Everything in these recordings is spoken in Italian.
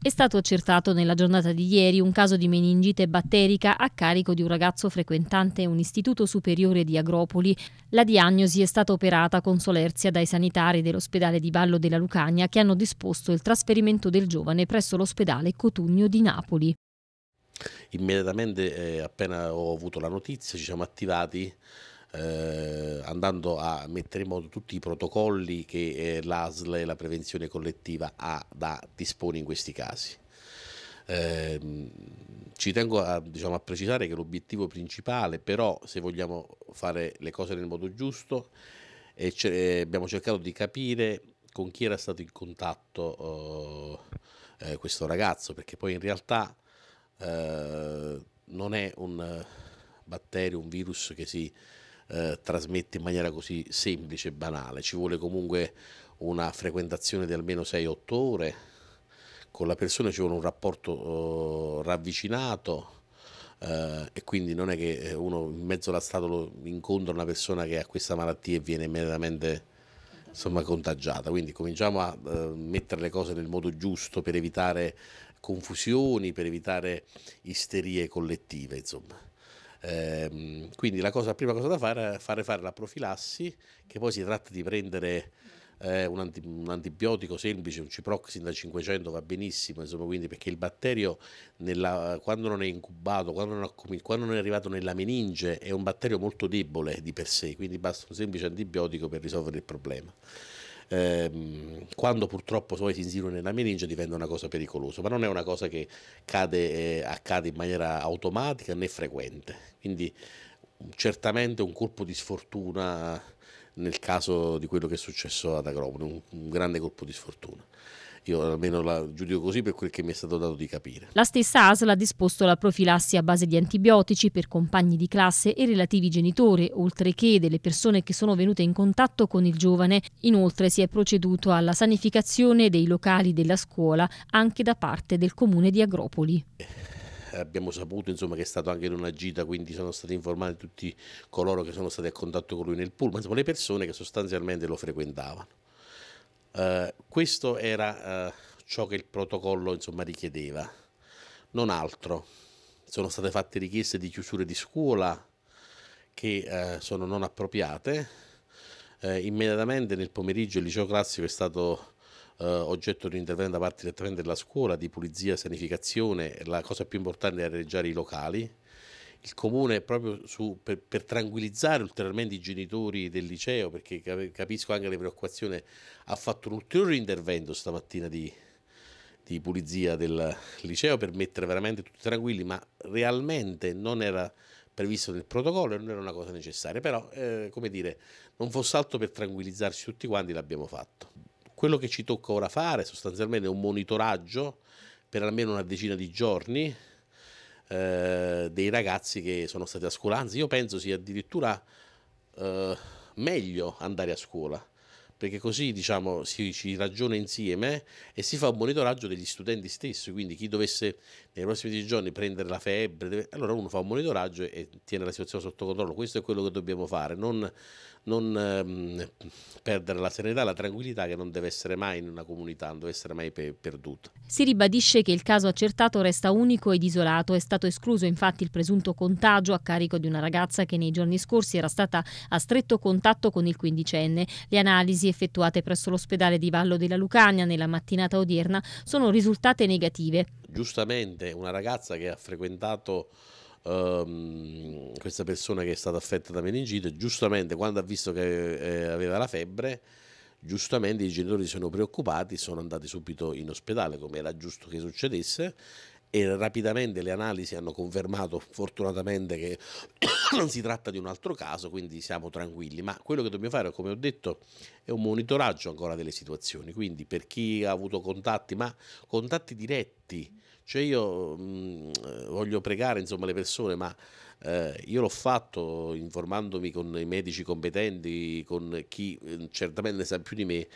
È stato accertato nella giornata di ieri un caso di meningite batterica a carico di un ragazzo frequentante un istituto superiore di Agropoli. La diagnosi è stata operata con solerzia dai sanitari dell'ospedale di Ballo della Lucania che hanno disposto il trasferimento del giovane presso l'ospedale Cotugno di Napoli. Immediatamente, eh, appena ho avuto la notizia, ci siamo attivati eh, andando a mettere in moto tutti i protocolli che eh, l'ASL e la prevenzione collettiva ha da dispone in questi casi. Eh, ci tengo a, diciamo, a precisare che l'obiettivo principale, però, se vogliamo fare le cose nel modo giusto, e ce- eh, abbiamo cercato di capire con chi era stato in contatto eh, eh questo ragazzo, perché poi in realtà uh, non è un batterio, un virus che si eh, trasmette in maniera così semplice e banale, ci vuole comunque una frequentazione di almeno 6-8 ore, con la persona ci vuole un rapporto eh, ravvicinato eh, e quindi non è che eh, uno in mezzo alla statua incontra una persona che ha questa malattia e viene immediatamente insomma, contagiata, quindi cominciamo a eh, mettere le cose nel modo giusto per evitare confusioni, per evitare isterie collettive, insomma. Eh, quindi la, cosa, prima cosa da fare è fare, fare la profilassi, che poi si tratta di prendere eh, un, anti, un, antibiotico semplice, un ciproxin da 500 va benissimo, insomma, quindi perché il batterio nella, quando non è incubato, quando non, è, quando non, è, arrivato nella meninge, è un batterio molto debole di per sé, quindi basta un semplice antibiotico per risolvere il problema ehm, quando purtroppo poi si insinua nella meninge diventa una cosa pericolosa, ma non è una cosa che cade, eh, accade in maniera automatica né frequente, quindi certamente un colpo di sfortuna nel caso di quello che è successo ad Agromone, un, un grande colpo di sfortuna. Io almeno la giudico così per quel che mi è stato dato di capire. La stessa ASL ha disposto la profilassi a base di antibiotici per compagni di classe e relativi genitori, oltre che delle persone che sono venute in contatto con il giovane. Inoltre si è proceduto alla sanificazione dei locali della scuola anche da parte del comune di Agropoli eh, abbiamo saputo insomma, che è stato anche in una gita, quindi sono stati informati tutti coloro che sono stati a contatto con lui nel pullman, insomma, le persone che sostanzialmente lo frequentavano. Eh, questo era eh, ciò che il protocollo insomma, richiedeva, non altro. Sono state fatte richieste di chiusure di scuola che eh, sono non appropriate. Eh, immediatamente nel pomeriggio il liceo classico è stato eh, oggetto di un intervento da parte direttamente della scuola di pulizia, sanificazione. La cosa più importante è arreggiare i locali il comune proprio su, per, per, tranquillizzare ulteriormente i genitori del liceo, perché capisco anche le preoccupazioni, ha fatto un ulteriore intervento stamattina di, di pulizia del liceo per mettere veramente tutti tranquilli, ma realmente non era previsto nel protocollo e non era una cosa necessaria, però eh, come dire, non fosse altro per tranquillizzarci tutti quanti l'abbiamo fatto. Quello che ci tocca ora fare sostanzialmente è un monitoraggio per almeno una decina di giorni eh, dei ragazzi che sono stati a scuola, anzi io penso sia addirittura eh, meglio andare a scuola perché così diciamo, si, ci ragiona insieme e si fa un monitoraggio degli studenti stessi, quindi chi dovesse nei prossimi dieci giorni prendere la febbre, deve, allora uno fa un monitoraggio e tiene la situazione sotto controllo, questo è quello che dobbiamo fare, non, non ehm, perdere la serenità, la tranquillità che non deve essere mai in una comunità, non deve essere mai pe- perduta. Si ribadisce che il caso accertato resta unico ed isolato, è stato escluso infatti il presunto contagio a carico di una ragazza che nei giorni scorsi era stata a stretto contatto con il quindicenne. Le analisi effettuate presso l'ospedale di Vallo della Lucania nella mattinata odierna sono risultate negative. Giustamente una ragazza che ha frequentato ehm, questa persona che è stata affetta da meningite, giustamente quando ha visto che eh, aveva la febbre, giustamente i genitori si sono preoccupati, sono andati subito in ospedale come era giusto che succedesse e rapidamente le analisi hanno confermato fortunatamente che non si tratta di un altro caso, quindi siamo tranquilli, ma quello che dobbiamo fare, come ho detto, è un monitoraggio ancora delle situazioni, quindi per chi ha avuto contatti, ma contatti diretti, cioè io mh, mm, voglio pregare insomma, le persone, ma eh, io l'ho fatto informandomi con i medici competenti, con chi eh, certamente sa più di me,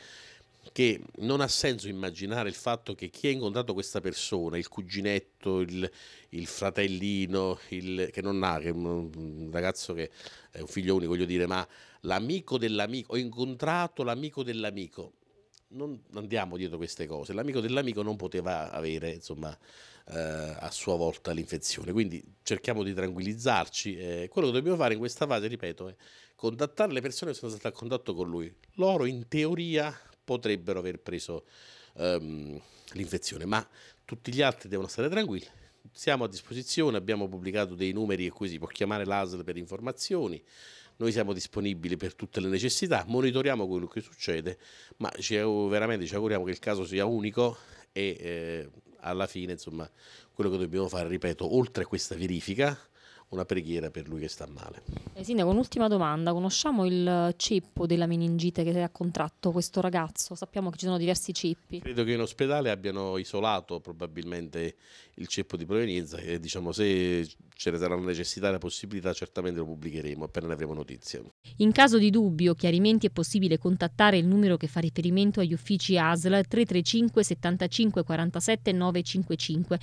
che non ha senso immaginare il fatto che chi ha incontrato questa persona, il cuginetto, il, il fratellino, il, che non ha, che è un, un ragazzo che è un figlio unico, voglio dire, ma l'amico dell'amico, ho incontrato l'amico dell'amico, non andiamo dietro queste cose. L'amico dell'amico non poteva avere insomma, eh, a sua volta l'infezione, quindi cerchiamo di tranquillizzarci. Eh, quello che dobbiamo fare in questa fase, ripeto, è contattare le persone che sono state a contatto con lui. Loro in teoria potrebbero aver preso um, l'infezione, ma tutti gli altri devono stare tranquilli. Siamo a disposizione, abbiamo pubblicato dei numeri e così si può chiamare l'ASL per informazioni, noi siamo disponibili per tutte le necessità, monitoriamo quello che succede, ma ci, veramente ci auguriamo che il caso sia unico e eh, alla fine insomma quello che dobbiamo fare, ripeto, oltre a questa verifica, una preghiera per lui che sta male. Eh, Sindaco, un'ultima domanda. Conosciamo il ceppo della meningite che ha contratto questo ragazzo? Sappiamo che ci sono diversi ceppi. Credo che in ospedale abbiano isolato probabilmente il ceppo di provenienza e diciamo se ce ne sarà una necessità e la possibilità certamente lo pubblicheremo appena ne avremo notizie. In caso di dubbio o chiarimenti è possibile contattare il numero che fa riferimento agli uffici ASL 335 75 47 955